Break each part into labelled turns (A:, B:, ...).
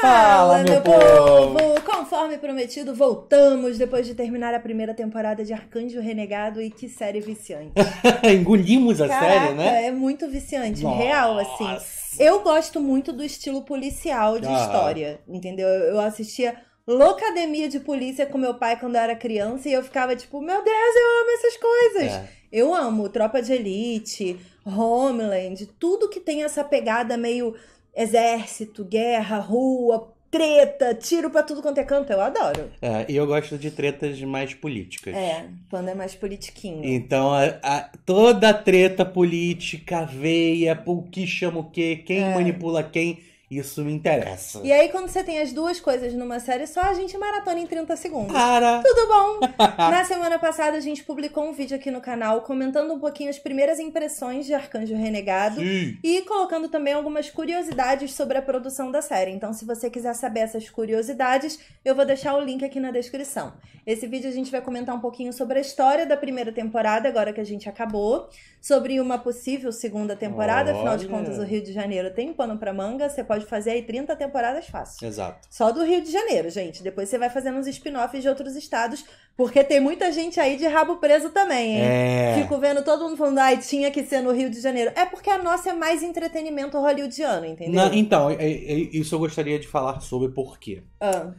A: Fala, meu, povo. povo! Conforme prometido, voltamos depois de terminar a primeira temporada de Arcanjo Renegado e que série viciante.
B: Engolimos a Caraca, série, né? É
A: muito viciante, Nossa. real, assim. Eu gosto muito do estilo policial de ah. história, entendeu? Eu assistia loucademia de polícia com meu pai quando eu era criança e eu ficava tipo, meu Deus, eu amo essas coisas. É. Eu amo Tropa de Elite, Homeland, tudo que tem essa pegada meio exército, guerra, rua, treta, tiro pra tudo quanto é canto, eu adoro.
B: É, e eu gosto de tretas mais políticas. É,
A: quando é mais politiquinho.
B: Então, a, a, toda treta política, veia, o que chama o quê, quem é. manipula quem isso me interessa. E
A: aí, quando você tem as duas coisas numa série só, a gente maratona em 30 segundos. Para! Tudo bom? Na semana passada, a gente publicou um vídeo aqui no canal comentando um pouquinho as primeiras impressões de Arcanjo Renegado Sim. e colocando também algumas curiosidades sobre a produção da série. Então, se você quiser saber essas curiosidades, eu vou deixar o link aqui na descrição. Esse vídeo a gente vai comentar um pouquinho sobre a história da primeira temporada, agora que a gente acabou, sobre uma possível segunda temporada. Olha. Afinal de contas, o Rio de Janeiro tem pano pra manga. Você pode pode fazer aí 30 temporadas fácil. Exato. Só do Rio de Janeiro, gente. Depois você vai fazendo uns spin-offs de outros estados, porque tem muita gente aí de rabo preso também, hein? É. Fico vendo todo mundo falando, ai, tinha que ser no Rio de Janeiro. É porque a nossa é mais entretenimento hollywoodiano,
B: entendeu? então, é, é, isso eu gostaria de falar sobre por quê. Ah.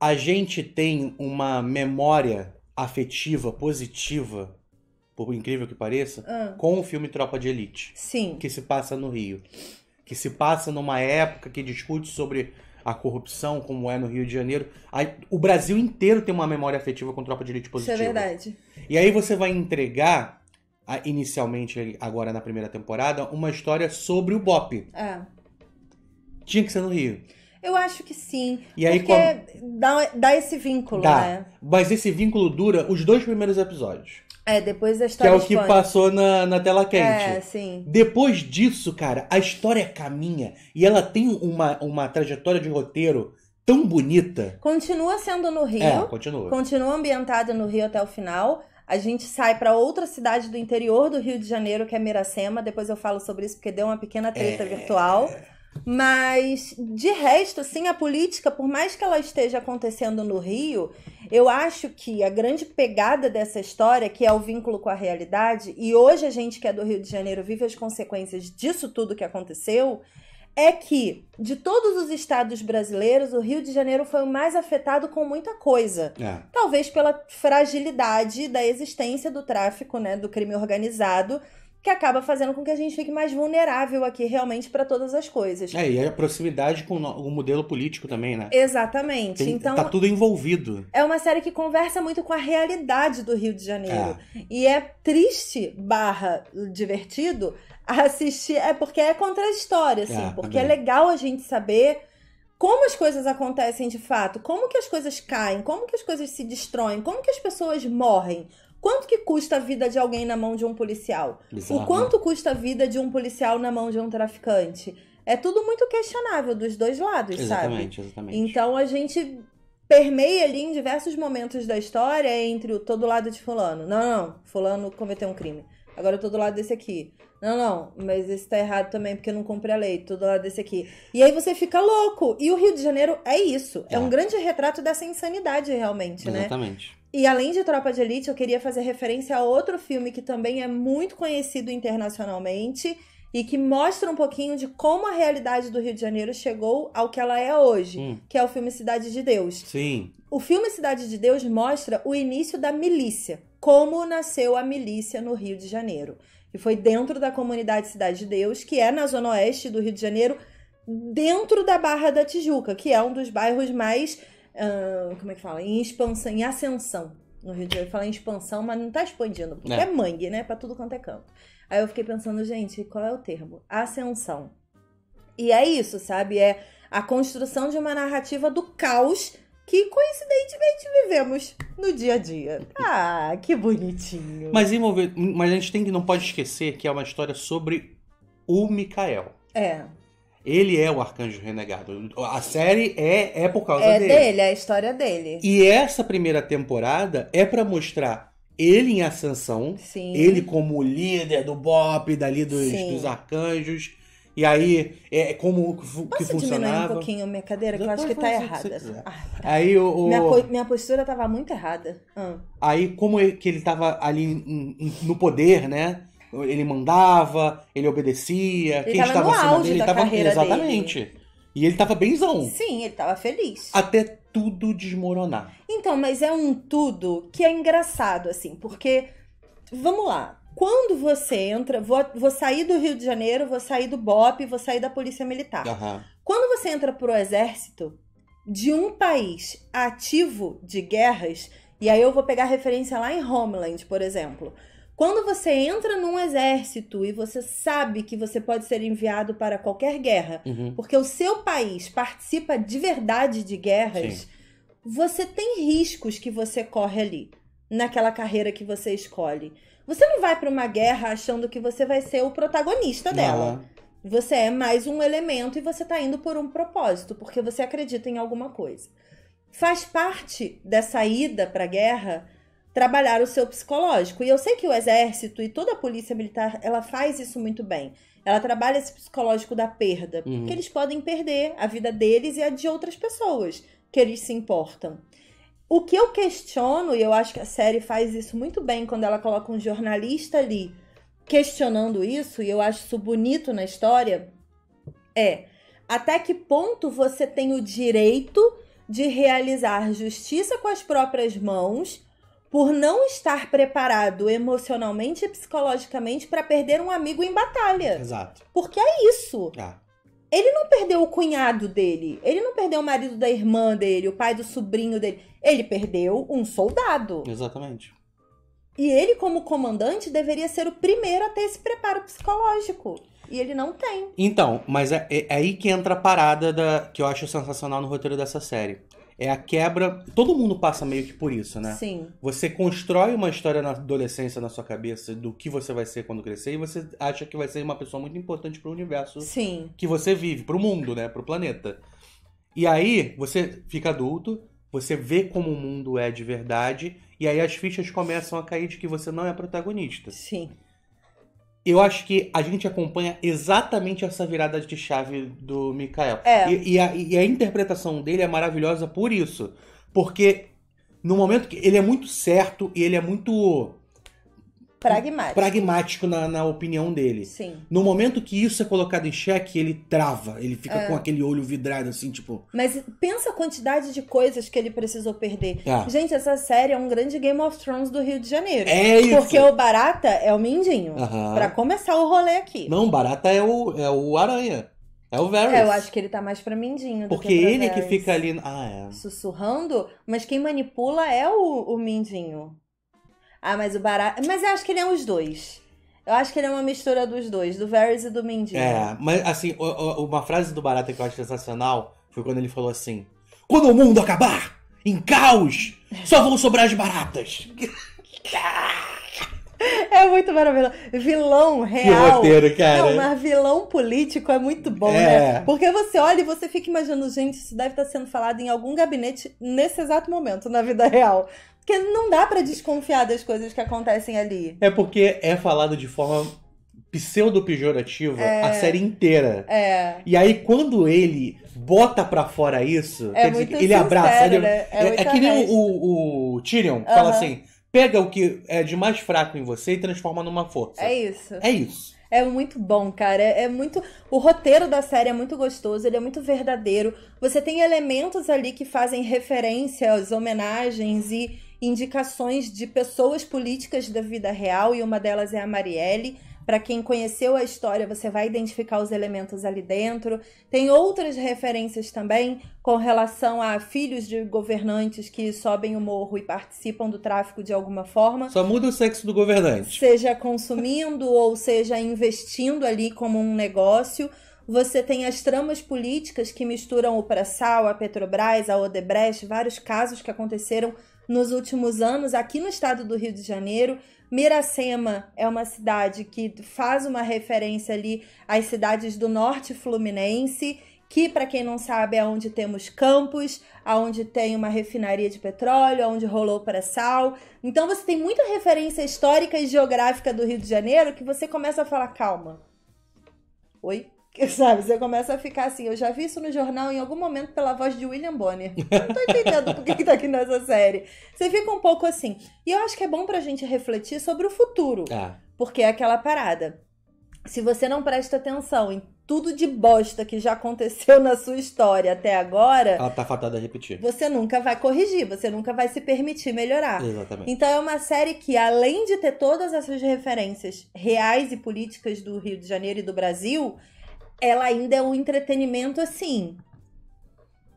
B: A gente tem uma memória afetiva, positiva por incrível que pareça, ah. com o filme Tropa de Elite. Sim. Que se passa no Rio que se passa numa época que discute sobre a corrupção, como é no Rio de Janeiro. Aí, o Brasil inteiro tem uma memória afetiva com Tropa de Elite positiva. Isso é verdade. E aí você vai entregar, inicialmente, agora na primeira temporada, uma história sobre o Bop. É. Tinha que ser no Rio.
A: Eu acho que sim.
B: E aí, porque
A: como... dá, dá esse vínculo, dá. né?
B: Mas esse vínculo dura os dois primeiros episódios.
A: É, depois da história Que é o que expande.
B: passou na, na tela é, quente. É, sim. Depois disso, cara, a história caminha e ela tem uma, uma trajetória de roteiro tão bonita.
A: Continua sendo no Rio. É, continua. Continua ambientada no Rio até o final. A gente sai para outra cidade do interior do Rio de Janeiro, que é Miracema. Depois eu falo sobre isso, porque deu uma pequena treta é... virtual. Mas, de resto, sim, a política, por mais que ela esteja acontecendo no Rio, eu acho que a grande pegada dessa história, que é o vínculo com a realidade, e hoje a gente que é do Rio de Janeiro vive as consequências disso tudo que aconteceu, é que de todos os estados brasileiros, o Rio de Janeiro foi o mais afetado com muita coisa. É. Talvez pela fragilidade da existência do tráfico, né, do crime organizado que acaba fazendo com que a gente fique mais vulnerável aqui realmente para todas as coisas. É, e
B: a proximidade com o modelo político também, né?
A: Exatamente. Tem, então tá tudo
B: envolvido.
A: É uma série que conversa muito com a realidade do Rio de Janeiro. É. E é triste, barra divertido, assistir, é porque é contra a história, assim, é, porque é também. é legal a gente saber como as coisas acontecem de fato, como que as coisas caem, como que as coisas se destroem, como que as pessoas morrem, Quanto que custa a vida de alguém na mão de um policial? O quanto custa a vida de um policial na mão de um traficante? É tudo muito questionável dos dois lados, exatamente, sabe? Exatamente. Então a gente permeia ali em diversos momentos da história entre o todo lado de fulano. Não, não, fulano cometeu um crime. Agora eu tô do lado desse aqui. Não, não, mas esse tá errado também porque não cumpre a lei. Tô do lado desse aqui. E aí você fica louco. E o Rio de Janeiro é isso. É, é um grande retrato dessa insanidade, realmente, Exatamente. né?
B: Exatamente.
A: E além de Tropa de Elite, eu queria fazer referência a outro filme que também é muito conhecido internacionalmente e que mostra um pouquinho de como a realidade do Rio de Janeiro chegou ao que ela é hoje, hum. que é o filme Cidade de Deus. Sim. O filme Cidade de Deus mostra o início da milícia, como nasceu a milícia no Rio de Janeiro. E foi dentro da comunidade Cidade de Deus, que é na zona oeste do Rio de Janeiro, dentro da Barra da Tijuca, que é um dos bairros mais uh, como é que fala? Em expansão, em ascensão. No Rio de Janeiro fala em expansão, mas não tá expandindo, porque é, é mangue, né? Pra tudo quanto é canto. Aí eu fiquei pensando, gente, qual é o termo? Ascensão. E é isso, sabe? É a construção de uma narrativa do caos que coincidentemente vivemos no dia a dia. Ah, que bonitinho.
B: Mas, envolver, mas a gente tem que não pode esquecer que é uma história sobre o Mikael. É. Ele é o arcanjo renegado. A série é, é por causa é dele. É dele,
A: é a história dele.
B: E essa primeira temporada é para mostrar ele em ascensão, Sim. ele como líder do Bop, dali dos, dos arcanjos. E aí, é, como Posso que funcionava. um
A: pouquinho minha cadeira, que eu acho que tá errada. Que ah, tá.
B: Aí o... Minha,
A: minha, postura tava muito errada. Hum.
B: Aí, como que ele tava ali no poder, né? ele mandava, ele obedecia, ele quem estava acima dele estava exatamente. Dele. E ele estava bemzão. Sim,
A: ele estava feliz. Até
B: tudo desmoronar.
A: Então, mas é um tudo que é engraçado assim, porque vamos lá. Quando você entra, vou, vou sair do Rio de Janeiro, vou sair do BOP, vou sair da Polícia Militar. Uhum. Quando você entra pro exército de um país ativo de guerras, e aí eu vou pegar referência lá em Homeland, por exemplo. Quando você entra num exército e você sabe que você pode ser enviado para qualquer guerra, uhum. porque o seu país participa de verdade de guerras, Sim. você tem riscos que você corre ali, naquela carreira que você escolhe. Você não vai para uma guerra achando que você vai ser o protagonista dela. Você é mais um elemento e você está indo por um propósito, porque você acredita em alguma coisa. Faz parte dessa ida para a guerra trabalhar o seu psicológico. E eu sei que o exército e toda a polícia militar, ela faz isso muito bem. Ela trabalha esse psicológico da perda, uhum. porque eles podem perder a vida deles e a de outras pessoas que eles se importam. O que eu questiono, e eu acho que a série faz isso muito bem quando ela coloca um jornalista ali questionando isso, e eu acho isso bonito na história, é até que ponto você tem o direito de realizar justiça com as próprias mãos por não estar preparado emocionalmente e psicologicamente para perder um amigo em batalha. Exato. Porque é isso. Ah. Ele não perdeu o cunhado dele, ele não perdeu o marido da irmã dele, o pai do sobrinho dele. Ele perdeu um soldado.
B: Exatamente.
A: E ele, como comandante, deveria ser o primeiro a ter esse preparo psicológico. E ele não tem.
B: Então, mas é, é, é aí que entra a parada da, que eu acho sensacional no roteiro dessa série é a quebra. Todo mundo passa meio que por isso, né? Sim. Você constrói uma história na adolescência na sua cabeça do que você vai ser quando crescer e você acha que vai ser uma pessoa muito importante para o universo Sim. que você vive, para o mundo, né? Para o planeta. E aí você fica adulto, você vê como o mundo é de verdade e aí as fichas começam a cair de que você não é protagonista. Sim eu acho que a gente acompanha exatamente essa virada de chave do Mikael. É. E, e, a, e, a, interpretação dele é maravilhosa por isso. Porque no momento que ele é muito certo e ele é muito pragmático, pragmático na, na, opinião dele. Sim. No momento que isso é colocado em xeque, ele trava, ele fica é. com aquele olho vidrado, assim, tipo.
A: Mas pensa a quantidade de coisas que ele precisou perder. É. Gente, essa série é um grande Game of Thrones do Rio de Janeiro. É isso. Porque o Barata é o Mindinho. Uhum. Pra começar o rolê aqui. Não,
B: Barata é o, é o Aranha. É o Varys. É, eu acho
A: que ele tá mais pra Mindinho. Porque ele Varys. é que fica
B: ali. Ah, é.
A: Sussurrando, mas quem manipula é o, o Mindinho. Ah, mas o Barata. Mas eu acho que ele é os dois. Eu acho que ele é uma mistura dos dois, do Varys e do Mendinho. É,
B: mas assim, uma frase do Barata que eu acho sensacional foi quando ele falou assim: Quando o mundo acabar, em caos, só vão sobrar as baratas.
A: É muito maravilhoso. Vilão real. Que roteiro, cara. Não, mas vilão político é muito bom, né? é. né? Porque você olha e você fica imaginando, gente, isso deve estar tá sendo falado em algum gabinete nesse exato momento, na vida real. Porque não dá para desconfiar das coisas que acontecem ali.
B: É porque é falado de forma pseudo-pejorativa é... a série inteira. É. E aí, quando ele bota pra fora isso, é quer dizer, ele abraça. né? é, é, é, é que nem o, o Tyrion uhum. fala assim: pega o que é de mais fraco em você e transforma numa força. É isso. É isso.
A: É muito bom, cara. É, é, muito. O roteiro da série é muito gostoso, ele é muito verdadeiro. Você tem elementos ali que fazem referência às homenagens e, indicações de pessoas políticas da vida real e uma delas é a Marielle. Para quem conheceu a história, você vai identificar os elementos ali dentro. Tem outras referências também com relação a filhos de governantes que sobem o morro e participam do tráfico de alguma forma. Só
B: muda o sexo do governante.
A: Seja consumindo ou seja investindo ali como um negócio. Você tem as tramas políticas que misturam o pré-sal, a Petrobras, a Odebrecht, vários casos que aconteceram nos últimos anos aqui no estado do Rio de Janeiro. Miracema é uma cidade que faz uma referência ali às cidades do norte fluminense, que para quem não sabe é onde temos campos, aonde tem uma refinaria de petróleo, onde rolou para sal. Então você tem muita referência histórica e geográfica do Rio de Janeiro que você começa a falar calma. Oi? Sabe, você começa a ficar assim. Eu já vi isso no jornal em algum momento pela voz de William Bonner. Eu não tô entendendo por que, que tá aqui nessa série. Você fica um pouco assim. E eu acho que é bom pra gente refletir sobre o futuro. Ah. Porque é aquela parada. Se você não presta atenção em tudo de bosta que já aconteceu na sua história até agora. Ela
B: tá fatada a repetir.
A: Você nunca vai corrigir, você nunca vai se permitir melhorar.
B: Exatamente. Então
A: é uma série que, além de ter todas essas referências reais e políticas do Rio de Janeiro e do Brasil, ela ainda é um entretenimento assim.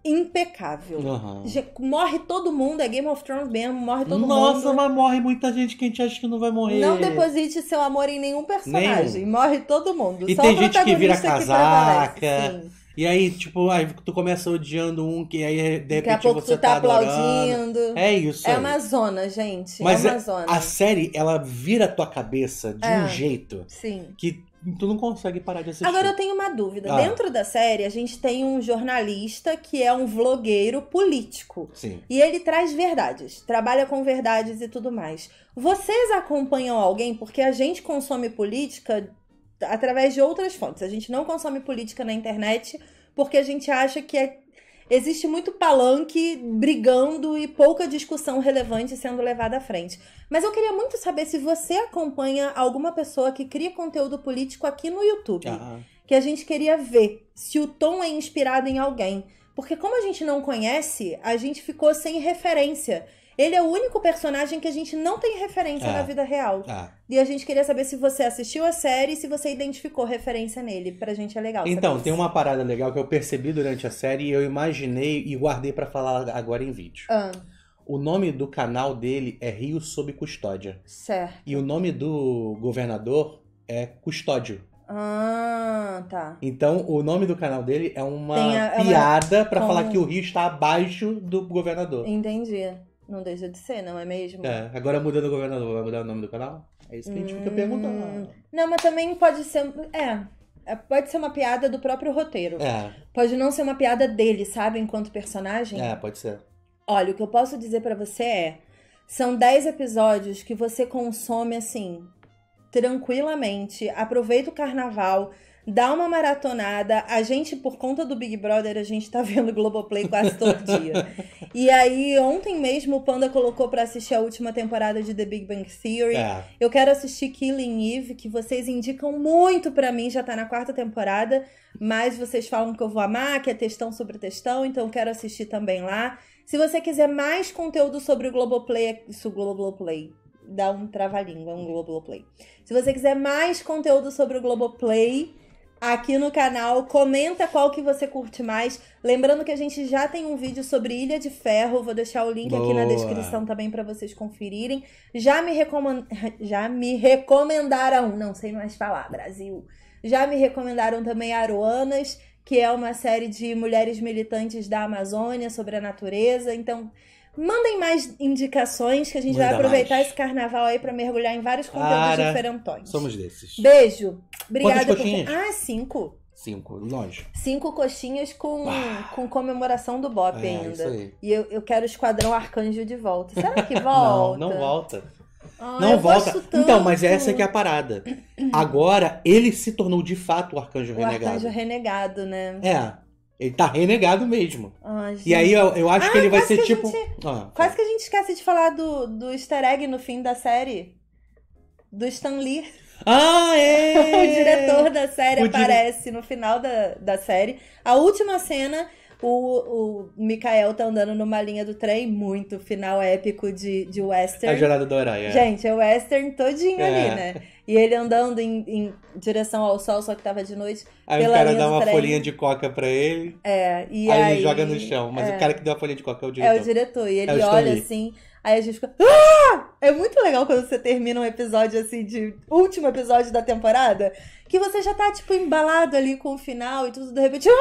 B: Impecável. Uhum.
A: Morre todo mundo, é Game of Thrones mesmo, morre todo Nossa, mundo. Nossa,
B: mas morre muita gente que a gente acha que não vai morrer. Não
A: deposite seu amor em nenhum personagem, nenhum. morre todo mundo. E Só tem gente que vira casaca.
B: Que e aí, tipo, aí tu começa odiando um, que aí de repente pouco você tu tá, tá aplaudindo. É isso. É aí. uma
A: zona, gente. Mas é, é uma zona. A
B: série, ela vira a tua cabeça de é, um jeito. Sim. Que tu não consegue parar de assistir. Agora eu
A: tenho uma dúvida. Ah. Dentro da série, a gente tem um jornalista que é um vlogueiro político. Sim. E ele traz verdades, trabalha com verdades e tudo mais. Vocês acompanham alguém porque a gente consome política através de outras fontes. A gente não consome política na internet porque a gente acha que é existe muito palanque brigando e pouca discussão relevante sendo levada à frente. Mas eu queria muito saber se você acompanha alguma pessoa que cria conteúdo político aqui no YouTube. Ah. Que a gente queria ver se o tom é inspirado em alguém. Porque como a gente não conhece, a gente ficou sem referência. Ele é o único personagem que a gente não tem referência é. na vida real. É. E a gente queria saber se você assistiu a série e se você identificou referência nele. Pra gente é legal. Então,
B: tem isso. uma parada legal que eu percebi durante a série e eu imaginei e guardei para falar agora em vídeo. Ah. O nome do canal dele é Rio Sob Custódia. Certo. E o nome do governador é Custódio.
A: Ah, tá.
B: Então, o nome do canal dele é uma a, é piada para falar que o Rio está abaixo do governador.
A: Entendi. Não deixa de ser, não é mesmo? É,
B: agora mudando o governador, vai mudar o nome do canal? É isso que a gente fica hum. perguntando.
A: Não, mas também pode ser. É, é. Pode ser uma piada do próprio roteiro. É. Pode não ser uma piada dele, sabe? Enquanto personagem. É, pode ser. Olha, o que eu posso dizer para você é. São 10 episódios que você consome assim, tranquilamente. Aproveita o carnaval dá uma maratonada. A gente, por conta do Big Brother, a gente tá vendo Globoplay quase todo dia. e aí, ontem mesmo, o Panda colocou para assistir a última temporada de The Big Bang Theory. É. Eu quero assistir Killing Eve, que vocês indicam muito para mim, já tá na quarta temporada. Mas vocês falam que eu vou amar, que é textão sobre textão, então eu quero assistir também lá. Se você quiser mais conteúdo sobre o Globoplay, é isso, Globoplay, dá um trava-língua, um Globoplay. Se você quiser mais conteúdo sobre o Globoplay, aqui no canal. Comenta qual que você curte mais. Lembrando que a gente já tem um vídeo sobre Ilha de Ferro. Vou deixar o link Boa. aqui na descrição também para vocês conferirem. Já me, recomend... já me recomendaram. Não sei mais falar, Brasil. Já me recomendaram também Aruanas, que é uma série de mulheres militantes da Amazônia sobre a natureza. Então. Mandem mais indicações que a gente Manda vai aproveitar mais. esse carnaval aí para mergulhar em vários conteúdos de diferentões. Somos desses. Beijo. Obrigada Quantas coxinhas? Por... Ah, cinco.
B: Cinco, longe.
A: Cinco coxinhas com, com comemoração do Bop é, ainda. Isso aí. E eu, eu quero o Esquadrão Arcanjo de volta. Será que volta? não, não
B: volta. Ah, não volta. Então, mas essa é que é a parada. Agora ele se tornou de fato o Arcanjo o Renegado. Arcanjo
A: Renegado, né? É.
B: Ele tá renegado mesmo. Ah, e aí eu, eu acho ah, que ele vai ser tipo. Gente... Ah, tá.
A: quase que a gente esquece de falar do, do easter egg no fim da série. Do Stan Lee. Ah, é! o diretor da série o aparece dire... no final da, da série. A última cena o, o Mikael tá andando numa linha do trem, muito final épico de, de western. A jornada do Horai, é. Gente, é o western todinho é. ali, né? E ele andando em, em, direção ao sol, só que tava de noite. Aí o cara dá uma trem. folhinha de
B: coca pra ele. É, e aí. Aí ele joga no chão. Mas é. o cara que deu a folhinha de coca é o diretor. É o diretor. E é ele olha assim,
A: aí a gente fica. Ah! É muito legal quando você termina um episódio assim de último episódio da temporada, que você já tá tipo embalado ali com o final e tudo de repente, oh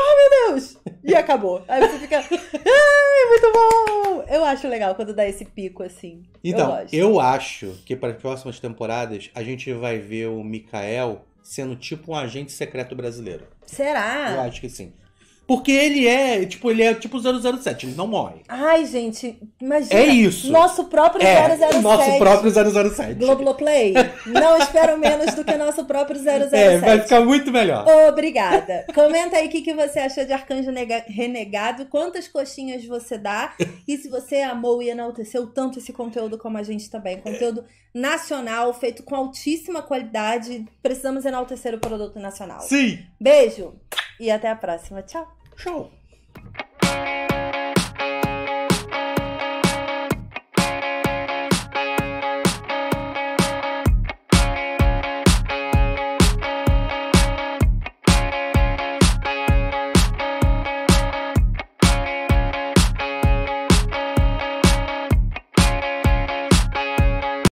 A: meu Deus! E acabou. Aí você fica, ai, muito bom! Eu acho legal quando dá esse pico assim.
B: Então, eu, eu acho que para as próximas temporadas a gente vai ver o Mikael sendo tipo um agente secreto brasileiro. Será? Eu acho que sim. Porque ele é, tipo, ele é tipo 007, ele não morre.
A: Ai, gente, imagina. É isso. Nosso próprio é, 007. Nosso próprio 007. Globoplay. não espero menos do que nosso próprio 007. É, vai ficar
B: muito melhor.
A: Obrigada. Comenta aí o que, que você achou de Arcanjo Nega Renegado, quantas coxinhas você dá e se você amou e enalteceu tanto esse conteúdo como a gente também. Conteúdo nacional, feito com altíssima qualidade. Precisamos enaltecer o produto nacional. Sim. Beijo e até a próxima. Tchau. Ciao!